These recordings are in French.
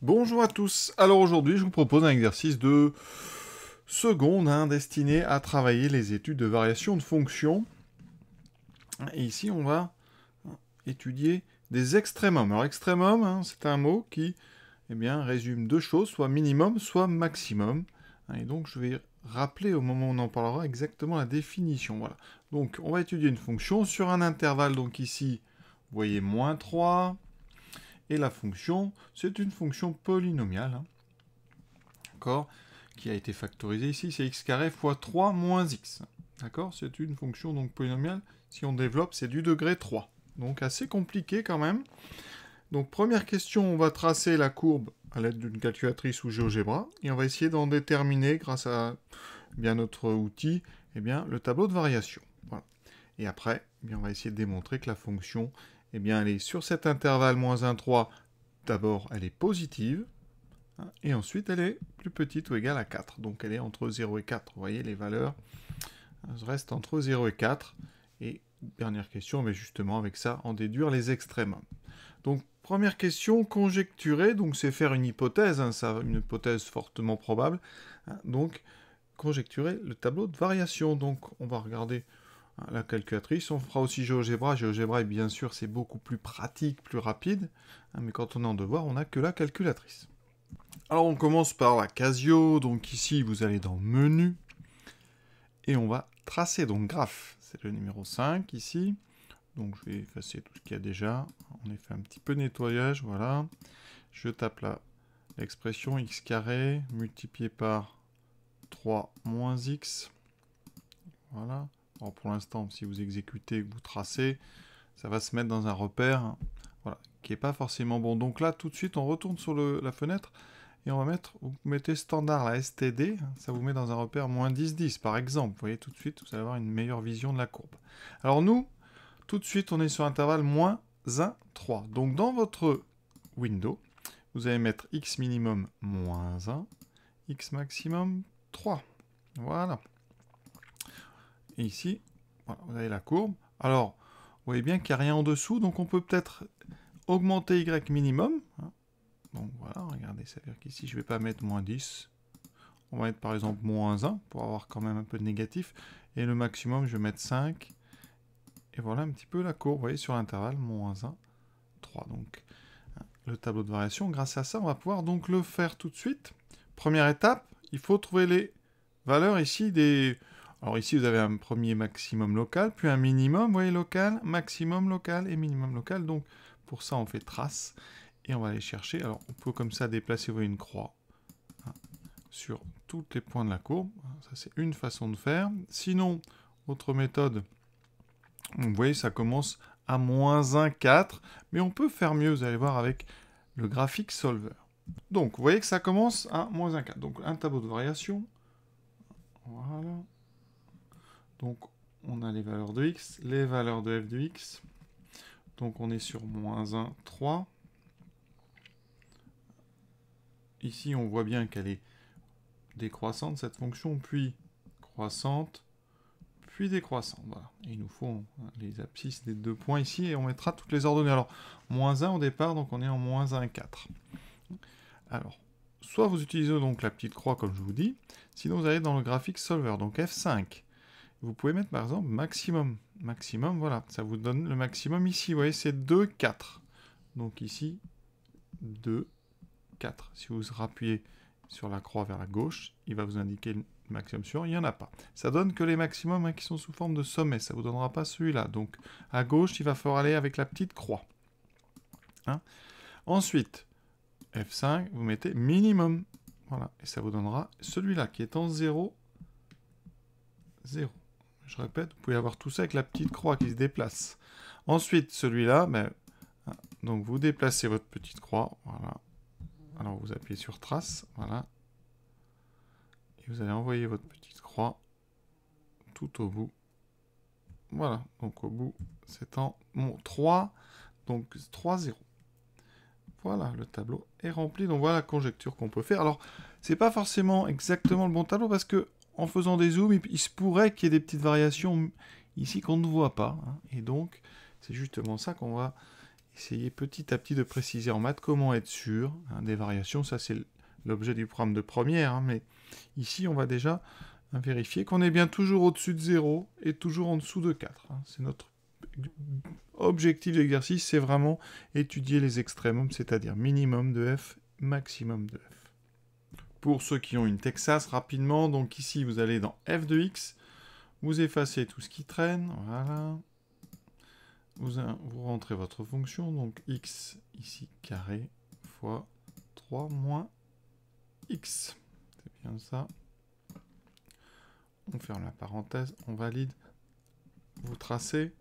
Bonjour à tous, alors aujourd'hui je vous propose un exercice de seconde hein, destiné à travailler les études de variation de fonctions. Et ici on va étudier des extrémums. Alors extrémum, hein, c'est un mot qui eh bien, résume deux choses, soit minimum, soit maximum. Et donc je vais rappeler au moment où on en parlera exactement la définition. Voilà. Donc on va étudier une fonction sur un intervalle, donc ici, vous voyez moins 3, et la fonction, c'est une fonction polynomiale, hein. d'accord, qui a été factorisée ici, c'est x carré fois 3 moins x. D'accord C'est une fonction donc polynomiale. Si on développe, c'est du degré 3. Donc assez compliqué quand même. Donc première question, on va tracer la courbe à l'aide d'une calculatrice ou GeoGebra. Et on va essayer d'en déterminer, grâce à bien, notre outil, eh bien, le tableau de variation. Et après, eh bien, on va essayer de démontrer que la fonction eh bien, elle est sur cet intervalle moins 1, 3, d'abord elle est positive, hein, et ensuite elle est plus petite ou égale à 4. Donc elle est entre 0 et 4. Vous voyez, les valeurs hein, restent entre 0 et 4. Et dernière question, mais justement avec ça, en déduire les extrêmes. Donc première question, conjecturer, donc c'est faire une hypothèse, hein, ça, une hypothèse fortement probable. donc conjecturer le tableau de variation. Donc on va regarder la calculatrice. On fera aussi GeoGebra. GeoGebra, bien sûr, c'est beaucoup plus pratique, plus rapide. Hein, mais quand on est en devoir, on n'a que la calculatrice. Alors, on commence par la Casio. Donc ici, vous allez dans Menu. Et on va tracer. Donc graphe, c'est le numéro 5 ici. Donc je vais effacer tout ce qu'il y a déjà. On fait un petit peu de nettoyage, voilà. Je tape là l'expression x carré multiplié par 3 moins x. Voilà. Alors pour l'instant, si vous exécutez, vous tracez, ça va se mettre dans un repère hein, qui n'est pas forcément bon. Donc là, tout de suite, on retourne sur la fenêtre et on va mettre, vous mettez standard la STD, hein, ça vous met dans un repère moins 10-10 par exemple. Vous voyez tout de suite, vous allez avoir une meilleure vision de la courbe. Alors nous, tout de suite, on est sur intervalle moins 1, 3. Donc dans votre window, vous allez mettre x minimum moins 1, x maximum 3. Voilà. Et ici, vous avez la courbe. Alors, vous voyez bien qu'il n'y a rien en dessous, donc on peut peut-être augmenter y minimum. Hein. Donc voilà, regardez, ça veut dire qu'ici, je ne vais pas mettre moins 10. On va mettre par exemple moins 1 pour avoir quand même un peu de négatif. Et le maximum, je vais mettre 5. Et voilà un petit peu la courbe, vous voyez, sur l'intervalle, moins 1, 3. Donc, hein, le tableau de variation, grâce à ça, on va pouvoir donc le faire tout de suite. Première étape, il faut trouver les valeurs ici des, alors ici, vous avez un premier maximum local, puis un minimum, vous voyez, local, maximum local et minimum local. Donc pour ça, on fait trace et on va aller chercher. Alors on peut comme ça déplacer une croix hein, sur tous les points de la courbe. Ça, c'est une façon de faire. Sinon, autre méthode, vous voyez, ça commence à moins 1, 4, mais on peut faire mieux, vous allez voir, avec le graphique solver. Donc, vous voyez que ça commence à moins 1,4. Donc, un tableau de variation. Voilà. Donc on a les valeurs de x, les valeurs de f de x. Donc on est sur moins 1, 3. Ici, on voit bien qu'elle est décroissante, cette fonction, puis croissante, puis décroissante. Et il nous faut hein, les abscisses des deux points ici, et on mettra toutes les ordonnées. Alors, moins 1 au départ, donc on est en moins 1, 4. Alors, soit vous utilisez donc la petite croix, comme je vous dis, sinon vous allez dans le graphique solver, donc F5 vous pouvez mettre par exemple maximum. Maximum, voilà, ça vous donne le maximum ici. Vous voyez, c'est 2, 4. Donc ici, 2, 4. Si vous rappuyez sur la croix vers la gauche, il va vous indiquer le maximum sur, il n'y en a pas. Ça donne que les maximums hein, qui sont sous forme de sommet, ça ne vous donnera pas celui-là. Donc à gauche, il va falloir aller avec la petite croix. Hein. Ensuite, F5, vous mettez minimum. Voilà, et ça vous donnera celui-là qui est en 0, 0. Je répète, vous pouvez avoir tout ça avec la petite croix qui se déplace. Ensuite, celui-là, ben, donc vous déplacez votre petite croix, voilà. Alors vous appuyez sur trace, voilà. Et vous allez envoyer votre petite croix tout au bout. Voilà, donc au bout, c'est en mon 3, donc 3, 0. Voilà, le tableau est rempli. Donc voilà la conjecture qu'on peut faire. Alors, c'est pas forcément exactement le bon tableau parce que en faisant des zooms, il, se pourrait qu'il y ait des petites variations ici qu'on ne voit pas. Hein. Et donc, c'est justement ça qu'on va essayer petit à petit de préciser en maths, comment être sûr hein, des variations. Ça, c'est l'objet du programme de première, hein. mais ici, on va déjà vérifier qu'on est bien toujours au-dessus de 0 et toujours en dessous de 4. C'est notre objectif d'exercice, c'est vraiment étudier les extrêmes, c'est-à-dire minimum de f, maximum de f. Pour ceux qui ont une Texas, rapidement, donc ici, vous allez dans f de x, vous effacez tout ce qui traîne, voilà. Vous, rentrez votre fonction, donc x ici carré fois 3 moins x. C'est bien ça. On ferme la parenthèse, on valide. Vous tracez.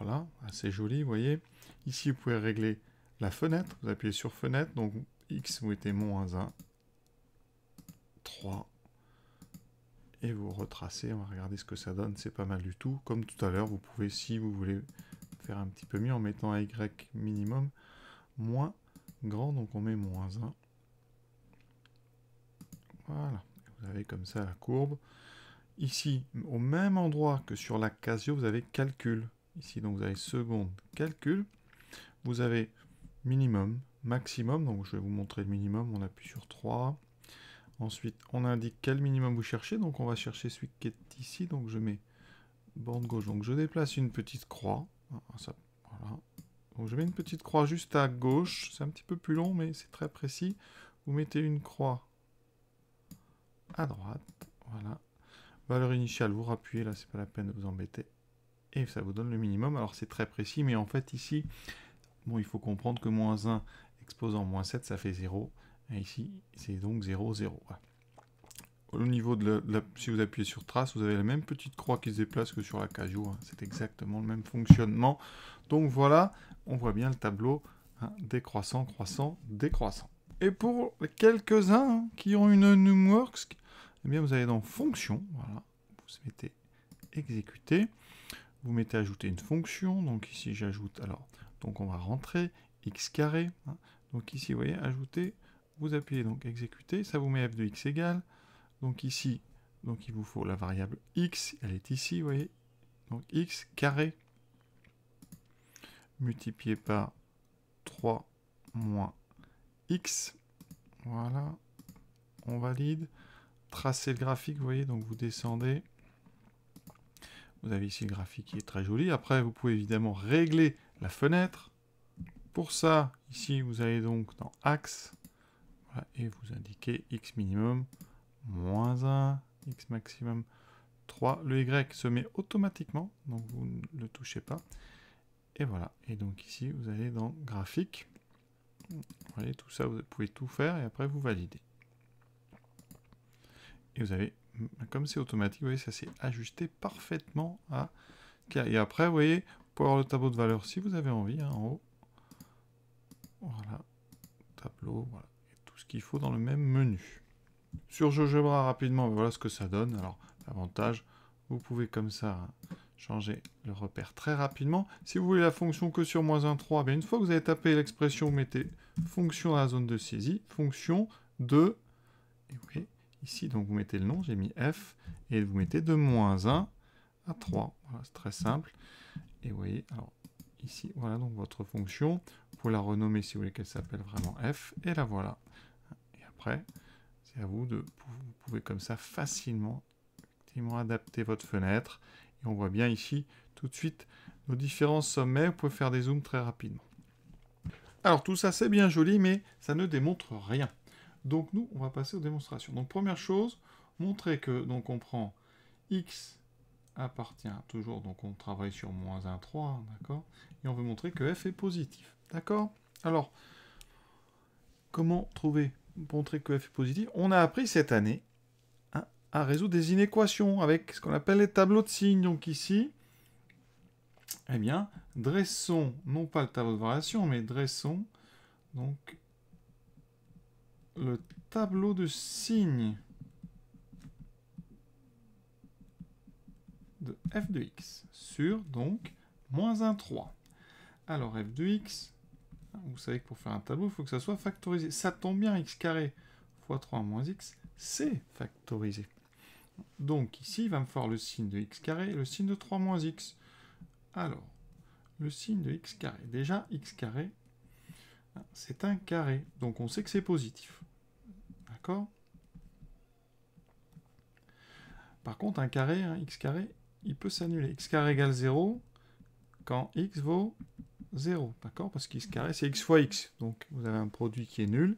Voilà, assez joli, vous voyez. Ici, vous pouvez régler la fenêtre. Vous appuyez sur fenêtre, donc x, vous mettez moins 1, 3 et vous retracez. On va regarder ce que ça donne, c'est pas mal du tout. Comme tout à l'heure, vous pouvez, si vous voulez faire un petit peu mieux, en mettant Y minimum moins grand, donc on met moins 1. Voilà, vous avez comme ça la courbe. Ici, au même endroit que sur la Casio, vous avez calcul. Ici, donc vous avez seconde, calcul. Vous avez minimum, maximum, donc je vais vous montrer le minimum, on appuie sur 3. Ensuite, on indique quel minimum vous cherchez. Donc, on va chercher celui qui est ici. Donc, je mets bande gauche. Donc, je déplace une petite croix. Ah, voilà. Donc, je mets une petite croix juste à gauche. C'est un petit peu plus long, mais c'est très précis. Vous mettez une croix à droite. Voilà. Valeur initiale, vous rappuyez. Là, c'est pas la peine de vous embêter. Et ça vous donne le minimum. Alors, c'est très précis, mais en fait, ici, bon, il faut comprendre que moins 1 exposant moins 7, ça fait 0 ici, c'est donc 0, 0. Au niveau de la, si vous appuyez sur trace, vous avez la même petite croix qui se déplace que sur la cajou. Hein. C'est exactement le même fonctionnement. Donc voilà, on voit bien le tableau hein, décroissant, croissant, décroissant. Et pour quelques-uns qui ont une NumWorks, eh bien vous allez dans fonction, voilà, vous mettez exécuter, vous mettez ajouter une fonction, donc ici j'ajoute, alors, donc on va rentrer x carré, hein. donc ici vous voyez ajouter vous appuyez donc exécuter, ça vous met f de x égale, donc ici, donc il vous faut la variable x, elle est ici, vous voyez, donc x carré multiplié par 3 moins x, voilà, on valide, tracez le graphique, vous voyez, donc vous descendez, vous avez ici le graphique qui est très joli, après vous pouvez évidemment régler la fenêtre, pour ça, ici vous allez donc dans axe, et vous indiquez x minimum moins 1, x maximum 3. Le y se met automatiquement, donc vous ne le touchez pas. Et voilà, et donc ici vous allez dans graphique. Vous voyez, tout ça, vous pouvez tout faire et après vous validez. Et vous avez, comme c'est automatique, vous voyez, ça s'est ajusté parfaitement à... Et après, vous voyez, pour avoir le tableau de valeur si vous avez envie, hein, en haut. Voilà, tableau, voilà ce qu'il faut dans le même menu. Sur GeoGebra, rapidement, voilà ce que ça donne. Alors, l'avantage, vous pouvez comme ça changer le repère très rapidement. Si vous voulez la fonction que sur moins 1, 3, bien une fois que vous avez tapé l'expression, vous mettez fonction dans la zone de saisie, fonction de, et vous voyez, ici, donc vous mettez le nom, j'ai mis f, et vous mettez de moins 1 à 3. c'est très simple. Et vous voyez, alors ici, voilà donc votre fonction. Vous pouvez la renommer si vous voulez qu'elle s'appelle vraiment f, et la voilà après, c'est à vous de vous pouvez comme ça facilement effectivement, adapter votre fenêtre. Et on voit bien ici tout de suite nos différents sommets. Vous pouvez faire des zooms très rapidement. Alors tout ça c'est bien joli, mais ça ne démontre rien. Donc nous, on va passer aux démonstrations. Donc première chose, montrer que donc on prend x appartient toujours, donc on travaille sur moins 1, 3, d'accord Et on veut montrer que f est positif, d'accord Alors, comment trouver montrer que f est positif, on a appris cette année hein, à résoudre des inéquations avec ce qu'on appelle les tableaux de signes. Donc ici, eh bien, dressons non pas le tableau de variation, mais dressons donc le tableau de signes de f de x sur donc moins 1, 3. Alors f de x vous savez que pour faire un tableau, il faut que ça soit factorisé. Ça tombe bien, x carré fois 3 moins x, c'est factorisé. Donc ici, il va me falloir le signe de x carré et le signe de 3 moins x. Alors, le signe de x carré. Déjà, x carré, c'est un carré. Donc on sait que c'est positif. D'accord Par contre, un carré, x carré, il peut s'annuler. x carré égale 0 quand x vaut 0, d'accord Parce qu'il x carré, c'est x fois x. Donc vous avez un produit qui est nul,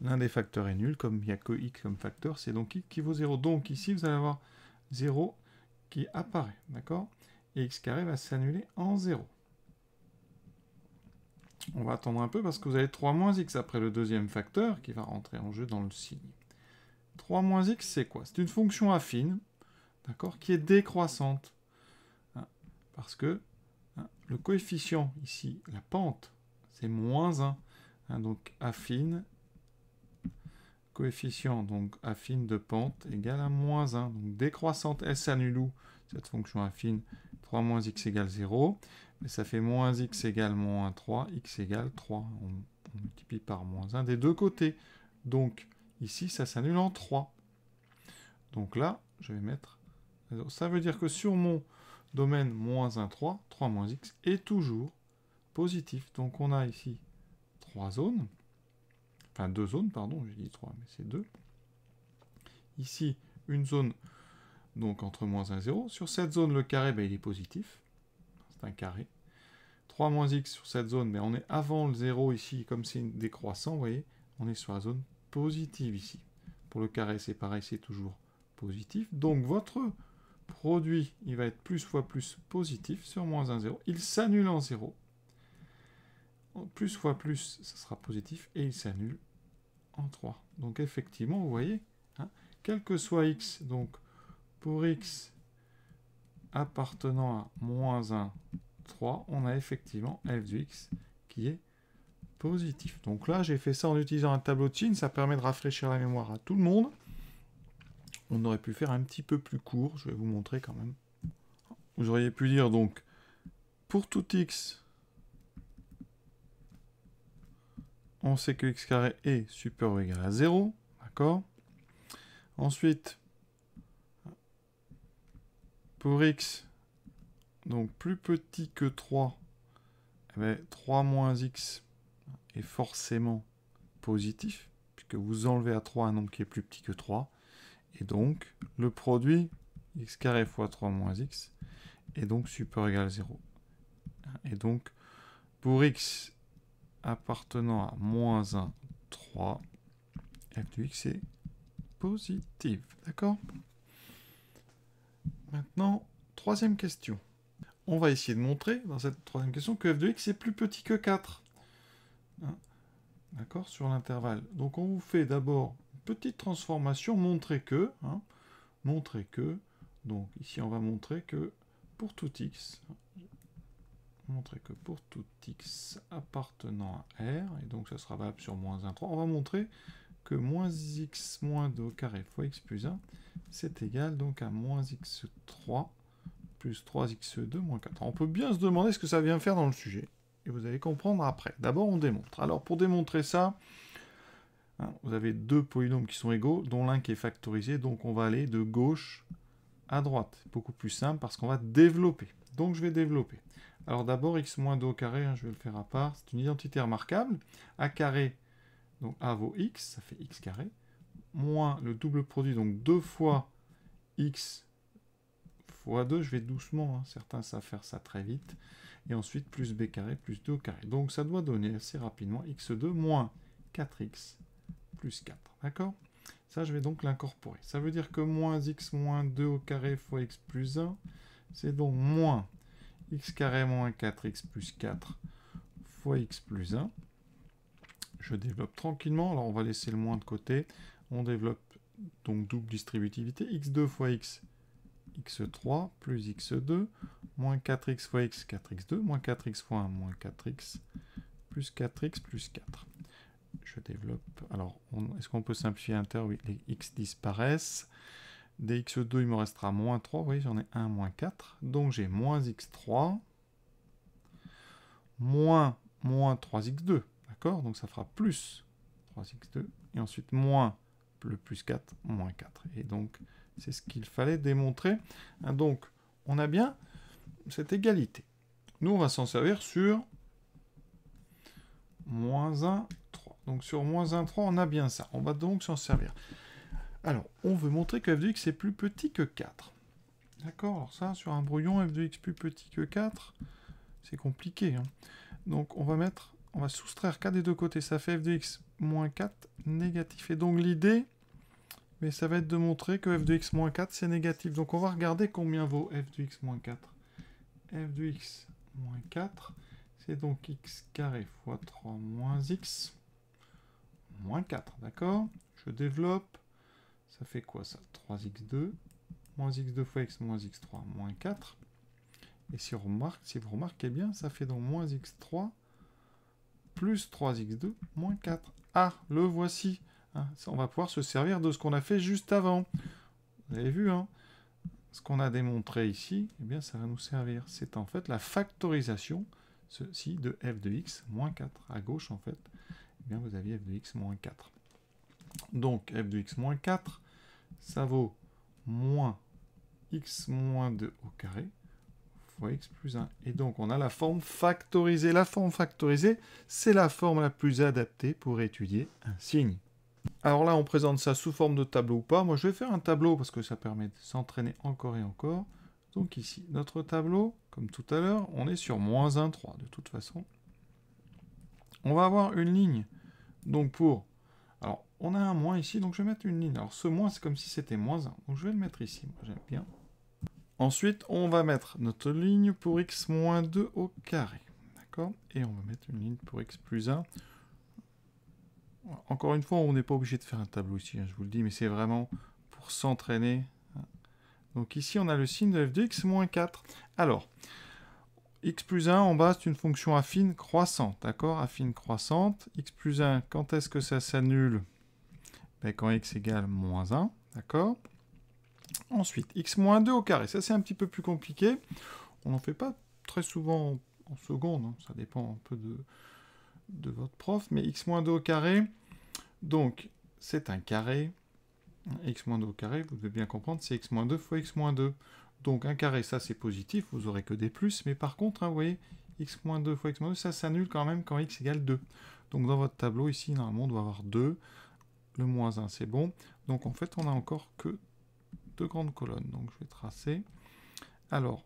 l'un des facteurs est nul, comme il n'y a que x comme facteur, c'est donc x qui vaut 0. Donc ici, vous allez avoir 0 qui apparaît, d'accord Et x carré va s'annuler en 0. On va attendre un peu parce que vous avez 3 moins x après le deuxième facteur qui va rentrer en jeu dans le signe. 3 moins x, c'est quoi C'est une fonction affine, d'accord, qui est décroissante. Hein, parce que le coefficient ici, la pente, c'est moins 1. Hein, donc affine, coefficient donc affine de pente égale à moins 1. Donc décroissante, s s'annule où Cette fonction affine, 3 moins x égale 0. Mais ça fait moins x égale moins 3, x égale 3. On, on multiplie par moins 1 des deux côtés. Donc ici, ça s'annule en 3. Donc là, je vais mettre... Ça veut dire que sur mon domaine moins 1, 3, 3 moins x est toujours positif. Donc on a ici 3 zones, enfin 2 zones, pardon, j'ai dit 3, mais c'est 2. Ici, une zone donc entre moins 1 0. Sur cette zone, le carré, ben, il est positif. C'est un carré. 3 moins x sur cette zone, ben, on est avant le 0 ici, comme c'est décroissant, vous voyez, on est sur la zone positive ici. Pour le carré, c'est pareil, c'est toujours positif. Donc votre produit, il va être plus fois plus positif sur moins 1, 0. Il s'annule en 0. Plus fois plus, ça sera positif, et il s'annule en 3. Donc effectivement, vous voyez, hein, quel que soit x, donc pour x appartenant à moins 1, 3, on a effectivement f du x qui est positif. Donc là, j'ai fait ça en utilisant un tableau de Chine, ça permet de rafraîchir la mémoire à tout le monde on aurait pu faire un petit peu plus court. Je vais vous montrer quand même. Vous auriez pu dire donc, pour tout x, on sait que x carré est supérieur ou égal à 0. D'accord Ensuite, pour x, donc plus petit que 3, 3 eh ben, moins x est forcément positif, puisque vous enlevez à 3 un nombre qui est plus petit que 3. Et donc, le produit x carré fois 3 moins x est donc super égal à 0. Et donc, pour x appartenant à moins 1, 3, f de x est positive. D'accord Maintenant, troisième question. On va essayer de montrer dans cette troisième question que f de x est plus petit que 4. Hein D'accord Sur l'intervalle. Donc on vous fait d'abord petite transformation, montrer que, hein, montrer que, donc ici on va montrer que pour tout x, montrer que pour tout x appartenant à R, et donc ça sera valable sur moins 1, 3, on va montrer que moins x moins 2 au carré fois x plus 1, c'est égal donc à moins x3 plus 3x2 moins 4. on peut bien se demander ce que ça vient faire dans le sujet, et vous allez comprendre après. D'abord on démontre. Alors pour démontrer ça, Hein, vous avez deux polynômes qui sont égaux, dont l'un qui est factorisé, donc on va aller de gauche à droite. Beaucoup plus simple parce qu'on va développer. Donc je vais développer. Alors d'abord, x moins 2 au carré, hein, je vais le faire à part, c'est une identité remarquable. a carré, donc a vaut x, ça fait x carré, moins le double produit, donc 2 fois x fois 2, je vais doucement, hein, certains savent faire ça très vite, et ensuite plus b carré plus 2 au carré. Donc ça doit donner assez rapidement x2 moins 4x 4. D'accord Ça, je vais donc l'incorporer. Ça veut dire que moins x moins 2 au carré fois x plus 1, c'est donc moins x carré moins 4x plus 4 fois x plus 1. Je développe tranquillement, alors on va laisser le moins de côté. On développe donc double distributivité, x2 fois x, x3 plus x2, moins 4x fois x, 4x2, moins 4x fois 1, moins 4x, plus 4x plus 4 je développe. Alors, est-ce qu'on peut simplifier inter Oui, les x disparaissent. dx2, il me restera moins 3. Vous voyez, j'en ai 1, moins 4. Donc, j'ai moins x3, moins, moins 3x2. D'accord Donc, ça fera plus 3x2. Et ensuite, moins le plus 4, moins 4. Et donc, c'est ce qu'il fallait démontrer. Hein, donc, on a bien cette égalité. Nous, on va s'en servir sur moins 1 donc sur moins 1, 3, on a bien ça. On va donc s'en servir. Alors, on veut montrer que f de x est plus petit que 4. D'accord Alors ça, sur un brouillon, f de x plus petit que 4, c'est compliqué. Hein. Donc on va mettre, on va soustraire 4 des deux côtés. Ça fait f de x moins 4 négatif. Et donc l'idée, mais ça va être de montrer que f de x moins 4, c'est négatif. Donc on va regarder combien vaut f de x moins 4. f de x moins 4, c'est donc x carré fois 3 moins x moins 4, d'accord Je développe, ça fait quoi ça 3x2, moins x2 fois x moins x3, moins 4. Et si, on remarque, si vous remarquez bien, ça fait donc moins x3 plus 3x2 moins 4. Ah, le voici hein, On va pouvoir se servir de ce qu'on a fait juste avant. Vous avez vu, hein ce qu'on a démontré ici, eh bien, ça va nous servir. C'est en fait la factorisation, ceci, de f de x moins 4. À gauche, en fait, eh vous avez f de x moins 4. Donc f de x moins 4, ça vaut moins x moins 2 au carré fois x plus 1. Et donc on a la forme factorisée. La forme factorisée, c'est la forme la plus adaptée pour étudier un signe. Alors là, on présente ça sous forme de tableau ou pas. Moi, je vais faire un tableau parce que ça permet de s'entraîner encore et encore. Donc ici, notre tableau, comme tout à l'heure, on est sur moins 1, 3 de toute façon. On va avoir une ligne donc pour... Alors, on a un moins ici, donc je vais mettre une ligne. Alors ce moins, c'est comme si c'était moins 1. Donc je vais le mettre ici, moi j'aime bien. Ensuite, on va mettre notre ligne pour x moins 2 au carré. D'accord Et on va mettre une ligne pour x plus 1. Encore une fois, on n'est pas obligé de faire un tableau ici, hein, je vous le dis, mais c'est vraiment pour s'entraîner. Hein. Donc ici, on a le signe de f de x moins 4. Alors, x plus 1, en bas, c'est une fonction affine croissante, d'accord Affine croissante. x plus 1, quand est-ce que ça s'annule ben, Quand x égale moins 1, d'accord Ensuite, x moins 2 au carré. Ça, c'est un petit peu plus compliqué. On n'en fait pas très souvent en seconde, hein. ça dépend un peu de, de votre prof, mais x moins 2 au carré, donc c'est un carré. x moins 2 au carré, vous devez bien comprendre, c'est x moins 2 fois x moins 2. Donc un carré, ça c'est positif, vous aurez que des plus, mais par contre, hein, vous voyez, x moins 2 fois x moins 2, ça s'annule quand même quand x égale 2. Donc dans votre tableau, ici, normalement, on doit avoir 2, le moins 1, c'est bon. Donc en fait, on a encore que deux grandes colonnes, donc je vais tracer. Alors,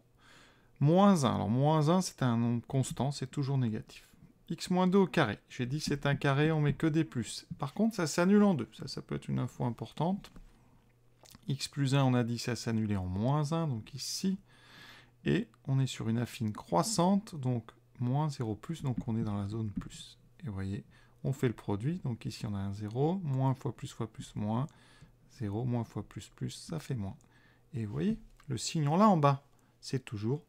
moins 1, alors moins 1, c'est un nombre constant, c'est toujours négatif x moins 2 au carré. J'ai dit c'est un carré, on met que des plus. Par contre, ça s'annule en 2. Ça, ça peut être une info importante x plus 1, on a dit ça s'annulait en moins 1, donc ici. Et on est sur une affine croissante, donc moins 0 plus, donc on est dans la zone plus. Et vous voyez, on fait le produit, donc ici on a un 0, moins fois plus fois plus moins, 0 moins fois plus plus, ça fait moins. Et vous voyez, le signe en là en bas, c'est toujours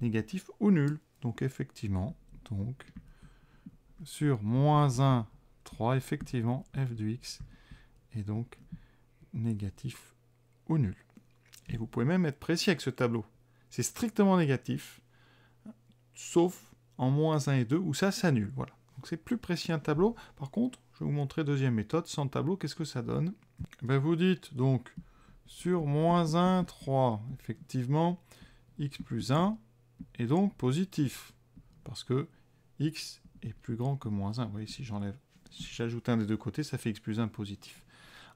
négatif ou nul. Donc effectivement, donc sur moins 1, 3, effectivement, f de x est donc négatif ou nul. Et vous pouvez même être précis avec ce tableau. C'est strictement négatif, sauf en moins 1 et 2, où ça s'annule. Voilà. Donc c'est plus précis un tableau. Par contre, je vais vous montrer deuxième méthode, sans tableau, qu'est-ce que ça donne eh ben Vous dites donc sur moins 1, 3, effectivement, x plus 1 est donc positif, parce que x est plus grand que moins 1. Vous voyez, si j'enlève, si j'ajoute un des deux côtés, ça fait x plus 1 positif.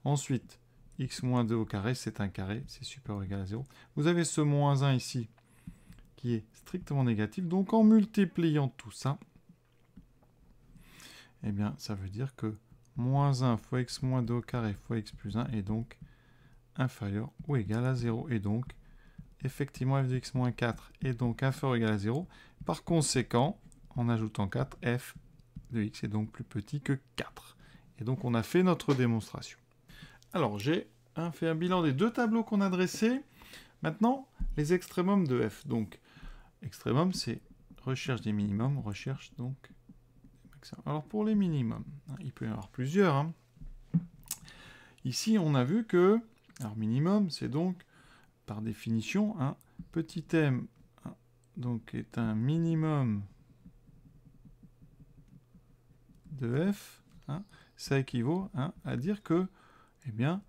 Ensuite, x moins 2 au carré, c'est un carré, c'est supérieur ou égal à 0. Vous avez ce moins 1 ici, qui est strictement négatif. Donc en multipliant tout ça, eh bien, ça veut dire que moins 1 fois x moins 2 au carré fois x plus 1 est donc inférieur ou égal à 0. Et donc, effectivement, f de x moins 4 est donc inférieur ou égal à 0. Par conséquent, en ajoutant 4, f de x est donc plus petit que 4. Et donc, on a fait notre démonstration. Alors j'ai fait un bilan des deux tableaux qu'on a dressés. Maintenant, les extrémums de f. Donc, extrémum, c'est recherche des minimums, recherche donc des maximums. Alors pour les minimums, hein, il peut y avoir plusieurs. Hein. Ici, on a vu que, alors minimum, c'est donc par définition un petit m, hein, donc est un minimum de f. ça équivaut à dire que eh bien,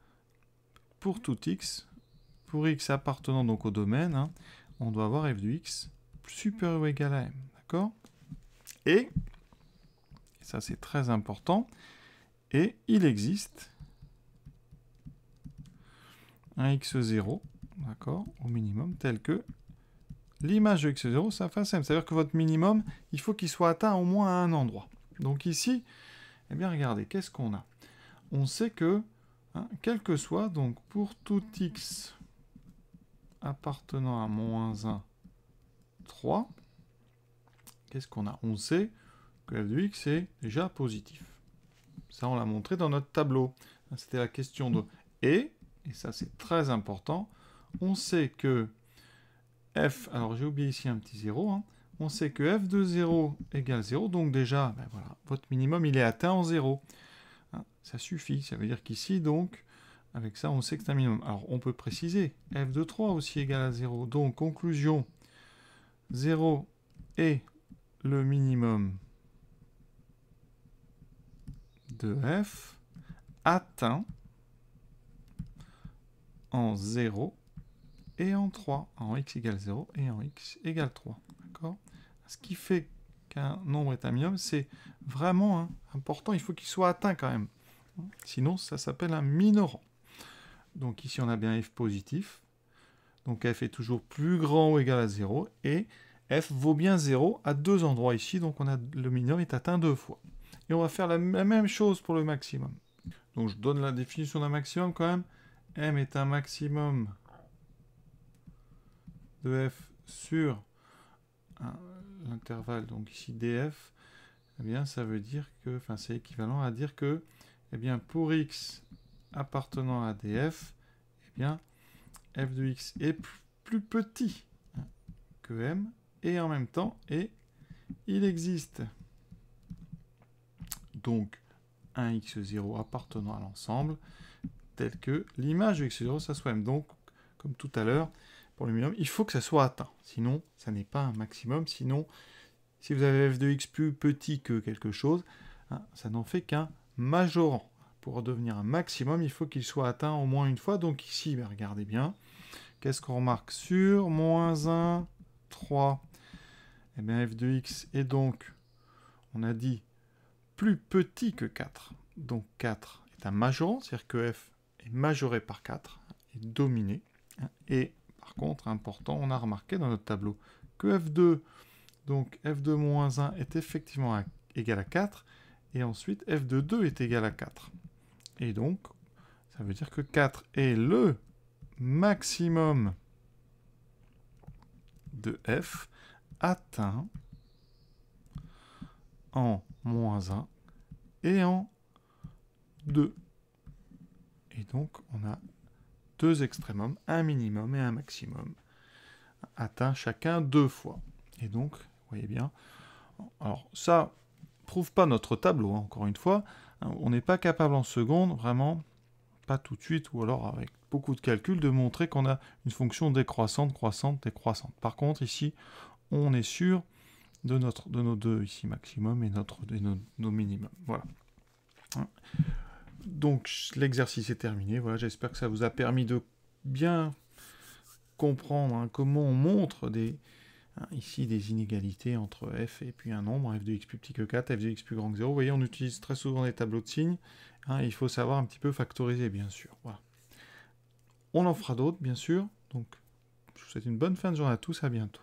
pour tout x, pour x appartenant donc au domaine, hein, on doit avoir f de x supérieur ou égal à m. D'accord et, ça c'est très important, et il existe un x0, d'accord, au minimum, tel que l'image de x0 fait m. C'est-à-dire que votre minimum, il faut qu'il soit atteint au moins à un endroit. Donc ici, eh bien regardez, qu'est-ce qu'on a On sait que Hein, quel que soit, donc pour tout x appartenant à moins 1, 3, qu'est-ce qu'on a On sait que f de x est déjà positif. Ça, on l'a montré dans notre tableau. C'était la question de et, et ça c'est très important, on sait que f, alors j'ai oublié ici un petit 0, hein. on sait que f de 0 égale 0, donc déjà, ben votre minimum il est atteint en 0. Hein, ça suffit. Ça veut dire qu'ici, donc, avec ça, on sait que c'est un minimum. Alors, on peut préciser f de 3 aussi égale à 0. Donc, conclusion, 0 est le minimum de f atteint en 0 et en 3, en x égale 0 et en x égale 3. D'accord Ce qui fait qu'un nombre est un minimum, c'est vraiment important, il faut qu'il soit atteint quand même. Sinon, ça s'appelle un minorant. Donc ici, on a bien f positif. Donc f est toujours plus grand ou égal à 0. Et f vaut bien 0 à deux endroits ici. Donc on a, le minimum est atteint deux fois. Et on va faire la même chose pour le maximum. Donc je donne la définition d'un maximum quand même. m est un maximum de f sur donc ici df, eh bien ça veut dire que, enfin c'est équivalent à dire que, eh bien pour x appartenant à df, eh bien f de x est plus petit que m, et en même temps, et il existe donc un x0 appartenant à l'ensemble, tel que l'image de x0, ça soit m. Donc, comme tout à l'heure, pour le minimum, il faut que ça soit atteint. Sinon, ça n'est pas un maximum. Sinon, si vous avez f de x plus petit que quelque chose, hein, ça n'en fait qu'un majorant. Pour devenir un maximum, il faut qu'il soit atteint au moins une fois. Donc ici, ben, regardez bien. Qu'est-ce qu'on remarque sur moins 1, 3 Eh bien, f de x est donc, on a dit, plus petit que 4. Donc 4 est un majorant, c'est-à-dire que f est majoré par 4, est dominé. Hein, et par contre, important, on a remarqué dans notre tableau que f2, donc f2-1 est effectivement égal à 4, et ensuite f 2 2 est égal à 4. Et donc, ça veut dire que 4 est le maximum de f atteint en moins 1 et en 2. Et donc, on a deux extrémums, un minimum et un maximum, atteint chacun deux fois. Et donc, voyez bien, alors ça prouve pas notre tableau, hein, encore une fois, hein, on n'est pas capable en seconde, vraiment, pas tout de suite, ou alors avec beaucoup de calculs, de montrer qu'on a une fonction décroissante, croissante, décroissante. Par contre, ici, on est sûr de, notre, de nos deux, ici maximum et, notre, de nos, nos minimum. Voilà. Hein. Donc l'exercice est terminé. Voilà, j'espère que ça vous a permis de bien comprendre hein, comment on montre des, hein, ici des inégalités entre f et puis un nombre, hein, f de x plus petit que 4, f de x plus grand que 0. Vous voyez, on utilise très souvent des tableaux de signes. il faut savoir un petit peu factoriser, bien sûr. On en fera d'autres, bien sûr. Donc, je vous souhaite une bonne fin de journée à tous. À bientôt.